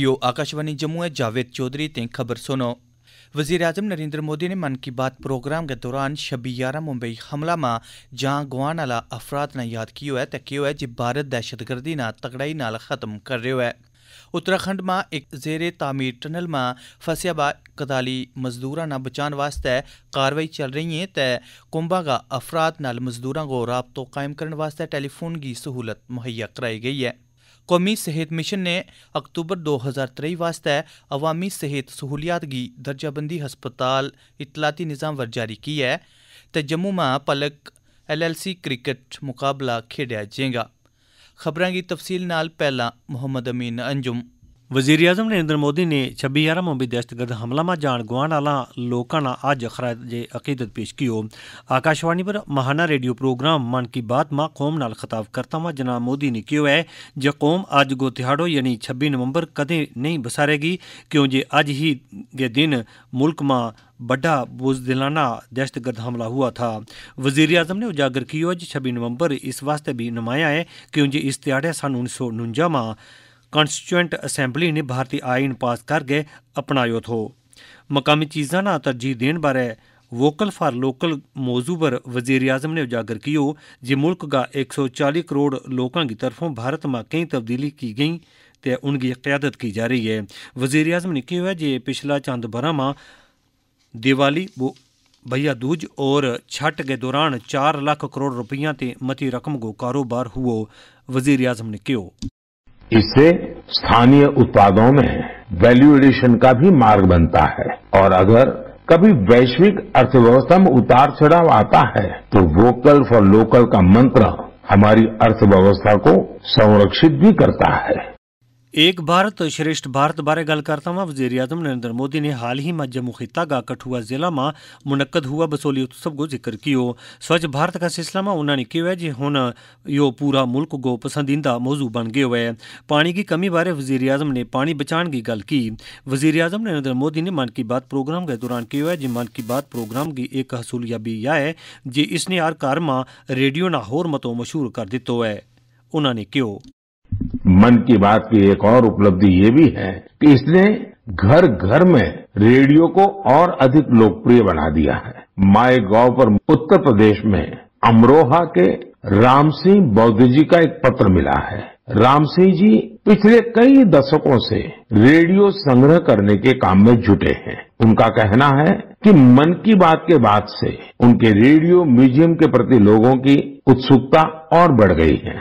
यो आकाशवाणी जम्मू है जावेद चौधरी ते खबर सुनो वजीर अजम नरेंद्र मोदी ने मन की बात प्रोग्राम के दौरान छब्बी ग्यारह मुंबई हमला में जहां गुआन आला अफराद ने याद किया है तो है जो भारत दहशतगर्दी ना तगड़ाई नाल खत्म कर रहे है उत्तराखंड में एक ज़ेरे तामीर टनल में फसिया बा कताली मजदूर ना बचाने वास्ते कार्रवाई चल रही है तो कुंभा का अफराद नाल मजदूर को राबतों कायम करने वास्ते टेलीफोन की सहूलत मुहैया कराई गई है कौमी सेहत मिशन ने अक्तूबर 2023 वास्तै अवामी सेहत सहूलियात की दर्जाबंदी हस्पताल इतलाती निज़ाम वर जारी की है ते जम्मू में पलक एलएलसी क्रिकेट मुकाबला खेडया जाएगा खबरें की तफसील नाल पहला मोहम्मद अमीन अंजुम ਵਜ਼ੀਰ ਆਜ਼ਮ ਨਰਿੰਦਰ ਮੋਦੀ ਨੇ 26 ਯਾਰਾ ਮੁੰਬਈ ਦਹਿਸ਼ਤਗਰਦ ਹਮਲਾમાં ਜਾਣ ਗਵਾਣ ਵਾਲਾ ਲੋਕਾਂ ਨਾਲ ਅੱਜ ਖਰਾਜੇ ਅਕੀਦਤ ਪੇਸ਼ ਕੀਓ ਆਕਾਸ਼ਵਾਣੀ ਪਰ ਮਹਾਨਾ ਰੇਡੀਓ ਪ੍ਰੋਗਰਾਮ ਮਨ ਕੀ ਬਾਤ ਮਾ ਕੌਮ ਨਾਲ ਖਿਤਾਬ ਕਰਤਾ ਮਾ ਜਨਾਬ ਮੋਦੀ ਨੇ ਕਿਹਾ ਹੈ ਜੇ ਕੌਮ ਅੱਜ ਗੋਤਿਹਾੜੋ ਯਾਨੀ 26 ਨਵੰਬਰ ਕਦੇ ਨਹੀਂ ਬਸਾਰੇਗੀ ਕਿਉਂ ਜੇ ਅੱਜ ਹੀ ਦੇ ਦਿਨ ਮੁਲਕ ਮਾ बड़ा बुजदिलाना दहशतगर्द हमला हुआ था वजीर अजम ने उजागर किया अज छब्बी नवंबर इस वास्ते भी नमाया है क्योंकि इस त्याड़े सन उन्नीस सौ उणंजा में ਕਨਸਟੀਚੂਐਂਟ ਅਸੈਂਬਲੀ ने भारतीय ਆਈਨ पास ਕਰਕੇ ਅਪਣਾਇਓ थो मकामी चीज़ा ਨਾਲ तरजीह ਦੇਣ बारे वोकल फॉर लोकल मौजू पर वजीर अजम ने उजागर कियो जे मुल्क का एक सौ चालीस करोड़ लोगों की तरफों भारत में कई तब्दीली की गई तो उनकी क्यादत की जा रही है वजीर अजम ने कहा जे पिछला चंद बरह में दिवाली भैया दूज और छठ के दौरान चार लाख करोड़ रुपया से मती रकम को कारोबार हुओ वजीर अजम ने कहो इससे स्थानीय उत्पादों में वैल्यू एडिशन का भी मार्ग बनता है और अगर कभी वैश्विक अर्थव्यवस्था में उतार चढ़ाव आता है तो वोकल फॉर लोकल का मंत्र हमारी अर्थव्यवस्था को संरक्षित भी करता है एक भारत तो श्रेष्ठ भारत बारे गल करता हुआ वजीर अजम नरेंद्र मोदी ने हाल ही में जम्मू खिता का कठुआ जिला में मुनद हुआ बसोली उत्सव को जिक्र कियो स्वच्छ भारत का सिलसिला में उन्होंने कहा कि हूँ यो पूरा मुल्क को पसंदीदा मौजू बन गयो है पानी की कमी बारे वजीर अजम ने पानी बचाने की गल की वजीर अजम नरेंद्र मोदी ने मन की बात प्रोग्राम के दौरान कहा है कि मन की बात प्रोग्राम की एक हसूलियाबी यह है जी इसने हर घर में रेडियो ना होर मतों मशहूर कर दिता है उन्होंने क्यों मन की बात की एक और उपलब्धि ये भी है कि इसने घर घर में रेडियो को और अधिक लोकप्रिय बना दिया है माई गांव पर उत्तर प्रदेश में अमरोहा के राम सिंह बौद्ध जी का एक पत्र मिला है राम सिंह जी पिछले कई दशकों से रेडियो संग्रह करने के काम में जुटे हैं उनका कहना है कि मन की बात के बाद से उनके रेडियो म्यूजियम के प्रति लोगों की उत्सुकता और बढ़ गई है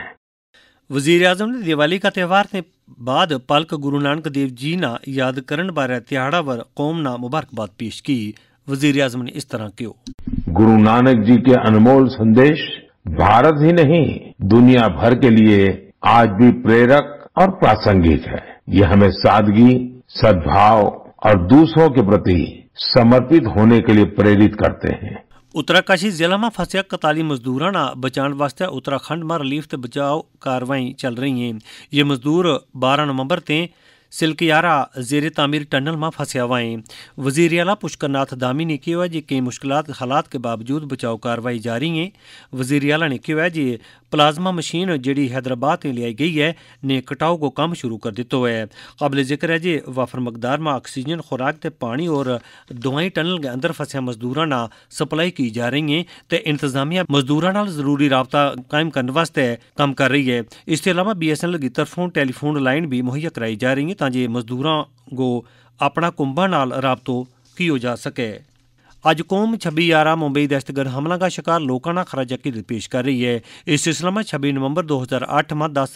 वजीर ਵਜ਼ੀਰ ने दिवाली का त्यौहार के बाद ਬਾਅਦ गुरु नानक देव जी ਜੀ याद ਯਾਦ बारे ਬਾਰੇ वर कौम ना मुबारकबाद पेश की वजीर आजम ने इस तरह क्यों गुरु नानक जी के अनमोल संदेश भारत ही नहीं दुनिया भर के लिए आज भी प्रेरक और प्रासंगिक है ये हमें सादगी सद्भाव और दूसरों के प्रति समर्पित होने के लिए प्रेरित करते हैं उत्तराकाशी जिला में फंसया कताली मजदूरों ना बचाने वास्ते उत्तराखंड में रिलीफ ते बचाव कार्रवाई चल रही हैं ये मजदूर 12 नवंबर ते सिल्कियारा जेर तामीर टनल में फंसया हुआ है वजीर अला पुष्कर नाथ दामी ने कहा जी कई मुश्किल हालात के बावजूद बचाव कार्रवाई जारी है वजीर ने प्लाज्मा मशीन जी हैदराबाद में लियाई गई है ने कटाओ को कम शुरू कर दिता है काबिल जिक्र है जी वाफर मकदार में ऑक्सीजन खुराक के पानी और दवाई टनल के अंदर फंसे मज़दूर न सप्लाई की जा रही है तो इंतजामिया मजदूरों जरूरी रबता कायम करने वास्ते काम कर रही है इसके अलावा बी एस एन एल की तरफों टेलीफोन लाइन भी मुहैया कराई जा रही है ताकि मजदूरों को अपना कुंभा रबतों किया जा सके ਅੱਜ ਕੌਮ 26 ਯਾਰਾ ਮੁੰਬਈ ਦਹਿਸ਼ਤਗਰਦ ਹਮਲਾ ਦਾ शिकार लोगों का खरा जकीद पेश कर रही है इस सिलसिला में छब्बी नवंबर 2008 में दस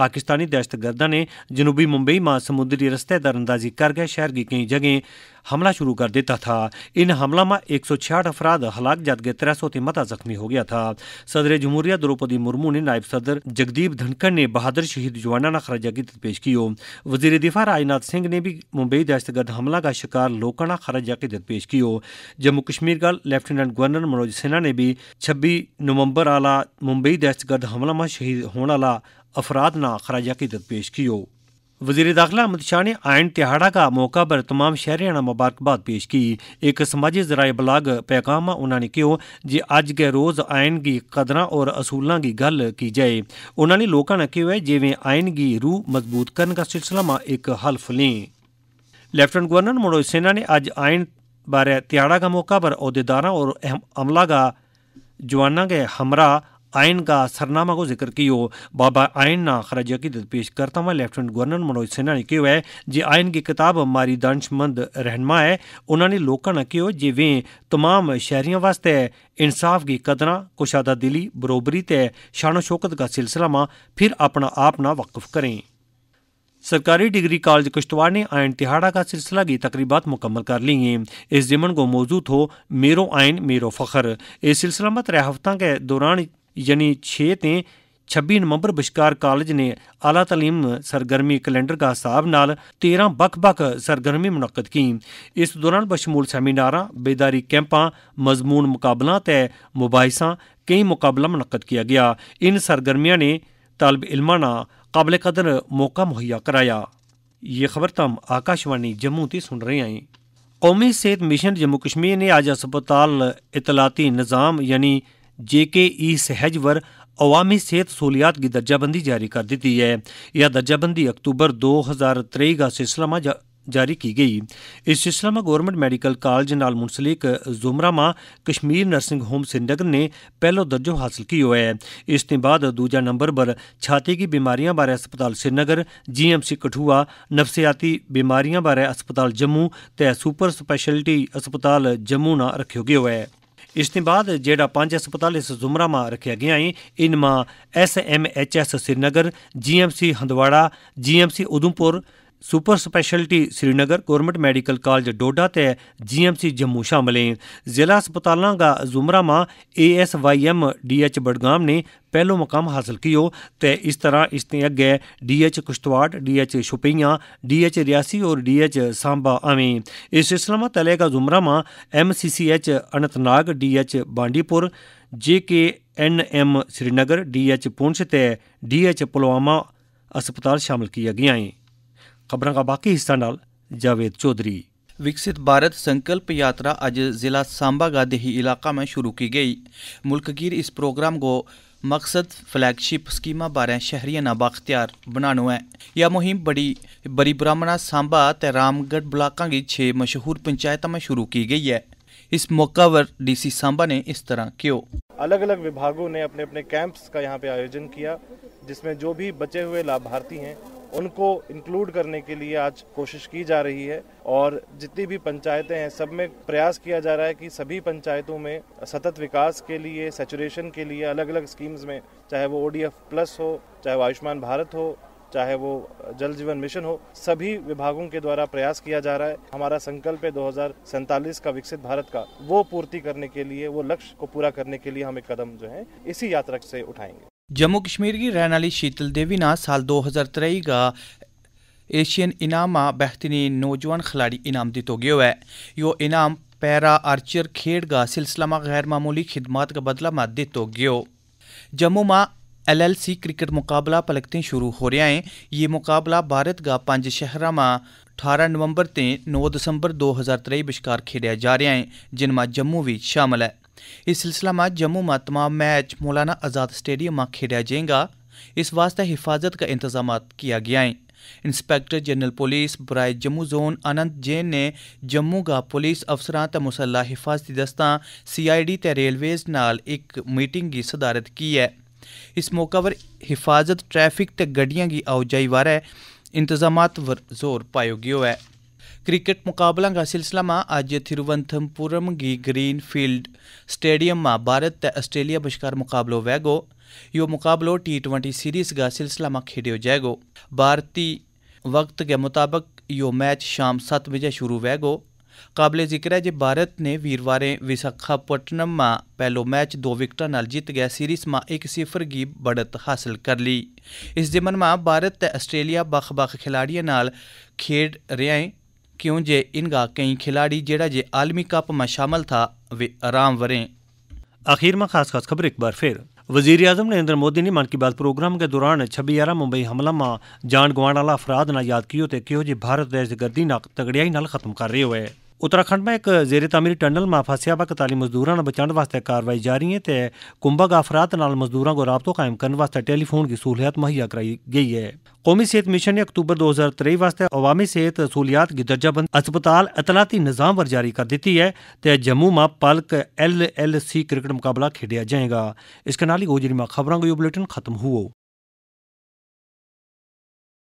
पाकिस्तानी दहशतगर्दा ने जनूबी मुंबई में समुद्री रस्ते दरअंदाजी करके शहर की कई जगह हमला शुरू कर देता था इन हमला में एक सौ छियाठ अफराद हलाक जबकि तेरह सौ मता जख्मी हो गया था सदर जमहूरिया द्रौपदी मुर्मू ने नायब सदर जगदीप धनखड़ ने बहादुर शहीद जवाना का खराजा कीत पेश किया वजीर दिफा राजनाथ सिंह ने भी मुंबई दहशतगर्द हमला का शिकार लोगों का खराजा कीत पेश जम्मू कश्मीर का लेफ्टिनेंट गवर्नर मनोज सिन्हा ने भी 26 नवंबर आला मुंबई दहशतगर्द हमला में शहीद होने आला अफराद ना खराज अकीदत पेश कियो वजीर दाखिला अमित शाह ने आयन तिहाड़ा का मौका पर तमाम शहरियां मुबारकबाद पेश की एक समाजी जराए बलाग पैगाम उन्होंने कहो जे अज के रोज़ आयन की कदर और असूलों की गल की जाए उन्होंने लोगों ने कहो है जिमें आयन की रूह मजबूत करने का सिलसिला में एक हल्फ लें ਲੈਫਟੀਨੈਂਟ ਗਵਰਨਰ ਮਨੋਜ ਸਿਨਹਾ ਨੇ ਅੱਜ ਆਇਨ बारे तिहाड़ा का मौका पर अहदेदारा और अमला का जवाना के हमरा आयन का सरनामा को जिक्र कियो बाबा आयन ना खराज अकीदत पेश करता हुआ लेफ्टिनेंट गवर्नर मनोज सिन्हा ने कहो है जे आइन की किताब मारी दानशमंद रहनमा है उन्होंने लोगों ने कहो जे वे तमाम शहरियों वास्ते इंसाफ की कदर कुशादा दिली बरोबरी ते शानो शौकत का सिलसिला में फिर अपना आप ना वक्फ करें सरकारी डिग्री कॉलेज किश्तवाड़ ने आयन तिहाड़ा का सिलसिला की तकरीबा मुकम्मल कर ली हैं इस जिमन को मौजूद हो मेरो आयन मेरो फ़खर इस सिलसिला में त्रै हफ्तों के दौरान यानी छे ते छब्बी नवंबर बशकार कॉलेज ने आला तलीम सरगर्मी कैलेंडर का हिसाब न तेरह बख बख सरगर्मी मुनद की इस दौरान बशमूल सैमीनारा बेदारी कैंपा मजमून मुकाबला त मुबाइसा कई मुकाबला मुनद किया गया इन सरगर्मियों ने तलब इलमा काबिल कदर मौका मुहैया कराया ये खबर तम आकाशवाणी जम्मू से सुन रहे हैं कौमी सेहत मिशन जम्मू कश्मीर ने आज अस्पताल इतलाती निज़ाम यानी जे के ई सहज वर अवामी सेहत सहूलियात की दर्जाबंदी जारी कर दी है यह दर्जाबंदी अक्तूबर दो हज़ार तेई का सिलसिला में ਜਾਰੀ ਕੀ ਗਈ ਇਸ ਸਿਲਸਿਲਾ ਮਾ ਗਵਰਨਮੈਂਟ ਮੈਡੀਕਲ ਕਾਲਜ ਨਾਲ ਮੁਨਸਲਿਕ ਜ਼ੁਮਰਾ ਮਾ ਕਸ਼ਮੀਰ ਨਰਸਿੰਗ ਹੋਮ ਸਿੰਡਗਨ ਨੇ ਪਹਿਲੋ ਦਰਜੋ ਹਾਸਲ ਕੀਓ ਹੈ ਇਸ ਤੋਂ ਬਾਅਦ ਦੂਜਾ ਨੰਬਰ ਪਰ ਛਾਤੀ ਕੀ ਬਿਮਾਰੀਆਂ ਬਾਰੇ ਹਸਪਤਾਲ ਸਿੰਡਗਰ ਜੀਐਮਸੀ ਕਠੂਆ ਨਫਸਿਆਤੀ ਬਿਮਾਰੀਆਂ ਬਾਰੇ ਹਸਪਤਾਲ ਜੰਮੂ ਤੇ ਸੁਪਰ ਸਪੈਸ਼ਲਿਟੀ ਹਸਪਤਾਲ ਜੰਮू ਨਾ ਰੱਖਿਓ ਗਿਓ ਹੈ ਇਸ ਤੋਂ ਬਾਅਦ ਜਿਹੜਾ ਪੰਜ ਹਸਪਤਾਲ ਇਸ ਜ਼ੁਮਰਾ ਮਾ ਰੱਖਿਆ ਗਿਆ ਹੈ ਇਨਮਾ ਐਸਐਮਐਚਐਸ ਸਿੰਡਗਰ GMC Handwara GMC Udhampur super speciality Srinagar government medical college Doda ਤੇ ਜੀਐਮਸੀ ਜੰਮੂ ਸ਼ਾਮਲ हैं ਜ਼ਿਲ੍ਹਾ ਹਸਪਤਾਲਾਂ ਦਾ जुमरा ਏਐਸਵਾਈਐਮ ਡੀਐਚ ਬੜਗਾਮ ਨੇ ਪਹਿਲੋ ਮਕਾਮ ਹਾਸਲ ਕੀਓ ਤੇ ਇਸ ਤਰ੍ਹਾਂ ਇਸ ਤੇ ਅੱਗੇ DH Kishtwar DH Shopian DH Reasi ਔਰ ਡੀਐਚ ਸਾਂਬਾ ਆਵੇਂ ਇਸ ਸਿਸਟਮ ਤਲੇ ਦਾ ਜ਼ੁਮਰਾ ਮਾ MCCH Anantnag DH Bandipora JK NM Srinagar DH Poonch ਤੇ ਡੀਐਚ ਪੁਲਵਾਮਾ ਹਸਪਤਾਲ ਸ਼ਾਮਲ ਕੀਆ ਗਿਆ ਹੈ ਖਬਰਾਂ ਦਾ ਬਾਕੀ ਹਿੱਸਾ ਨਾਲ जावेद चौधरी विकसित भारत संकल्प यात्रा आज ज़िला सांबा का देही इलाका में शुरू की गई मुल्कगीर इस प्रोग्राम को मकसद फ्लैगशिप स्कीमा बारे शहरी ना बाख्तियार बनाना है यह मुहिम बड़ी बड़ी ब्राह्मणा सांबा ते रामगढ़ ब्लाकों की छः मशहूर पंचायतों में शुरू की गई है इस मौका पर डीसी सांबा ने इस तरह क्यों अलग अलग विभागों ने अपने अपने कैंप्स का यहाँ पे आयोजन किया जिसमें जो भी बचे हुए लाभार्थी हैं उनको इंक्लूड करने के लिए आज कोशिश की जा रही है और जितनी भी पंचायतें हैं सब में प्रयास किया जा रहा है कि सभी पंचायतों में सतत विकास के लिए सेचुरेशन के लिए अलग अलग स्कीम्स में चाहे वो ओडीएफ प्लस हो चाहे वो आयुष्मान भारत हो चाहे वो जल जीवन मिशन हो सभी विभागों के द्वारा प्रयास किया जा रहा है हमारा संकल्प है दो का विकसित भारत का वो पूर्ति करने के लिए वो लक्ष्य को पूरा करने के लिए हम एक कदम जो है इसी यात्रा से उठाएंगे जम्मू कश्मीर की रहने आह्ली शीतल देवी ने साल दो हज़ार त्रेई का एशियन इनाम बेहतरीन नौजवान खिलाड़ी इनाम दित्तो गयो है यो इनाम पैरा आर्चर खेड का सिलसिला में गैर मामूली खिदमत का बदला में दित्तो गयो जम्मू में एलएलसी क्रिकेट मुकाबला पलकते शुरू हो रहा है ये मुकाबला भारत का पांच शहर में अठारह नवंबर ते नौ दिसंबर दो हज़ार त्रेई बशकार खेड़ा जा रहा है जिनमें जम्मू भी शामिल है इस सिलसिला में जम्मू में तमाम मैच मौलाना आज़ाद स्टेडियम में खेडा जाएगा इस वास्ते हिफाजत का इंतजाम किया गया है इंस्पेक्टर जनरल पुलिस बराए जम्मू जोन अनंत जैन ने जम्मू का पुलिस अफसर त मुसल्ला हिफाजती दस्तान सी आई डी ते रेलवेज नाल एक मीटिंग की सदारत की है इस मौके पर हिफाजत ट्रैफिक ते गड्डियां की आओजाई बारे इंतजाम पर जोर पायो गयो है ક્રિકેટ મુકાબલાના સિલસિલામાં આજે તિરુવનંતપુરમ ગી ગ્રીન ફિલ્ડ સ્ટેડિયમમાં ભારત તે ઓસ્ટ્રેલિયા બશકાર मुकाबलो વેગો यो मुकाबलो टी ट्वेंटी सीरीज का सिलसिला में खेडो जाएगो भारतीय वक्त के मुताबिक यो मैच शाम सात बजे शुरू वैगो काबले जिक्र है जो भारत ने वीरवार विशाखापट्टनम में पहलो मैच दो विकटा न जीत गया सीरीज में एक सिफर की बढ़त हासिल कर ली इस जिमन में भारत ते आस्ट्रेलिया बख बख खिलाड़ियों खेड रहे हैं क्यों जे इनका कई खिलाड़ी जेड़ा जे आलमी कप में शामिल था वे आराम वरें आखिर में खास खास खबर एक बार फिर वजीर अजम नरेंद्र मोदी ने मन की बात प्रोग्राम के दौरान छब्बी यारह मुंबई हमला में जान गुआ वाला अफराद ना याद किया तो कहो जी भारत दहशतगर्दी ना तगड़ियाई खत्म कर रहे हुए उत्तराखंड में एक जेर तमीर टनल में फसया कताली मजदूरों ने बचाने वास्ते कार्रवाई जारी है तो कुंभक अफरात न मजदूरों को राबतों कायम करने वास्ते टेलीफोन की सहूलियात मुहैया कराई गई है कौमी सेहत मिशन ने अक्तूबर दो हज़ार तेई वास्ते अवामी सेहत सहूलियात की दर्जाबंद अस्पताल अतलाती निज़ाम पर जारी कर दी है तो जम्मू में पलक एल एल सी क्रिकेट मुकाबला खेडिया जाएगा इसके नाल ही गोजरी में खबरों का बुलेटिन खत्म हुआ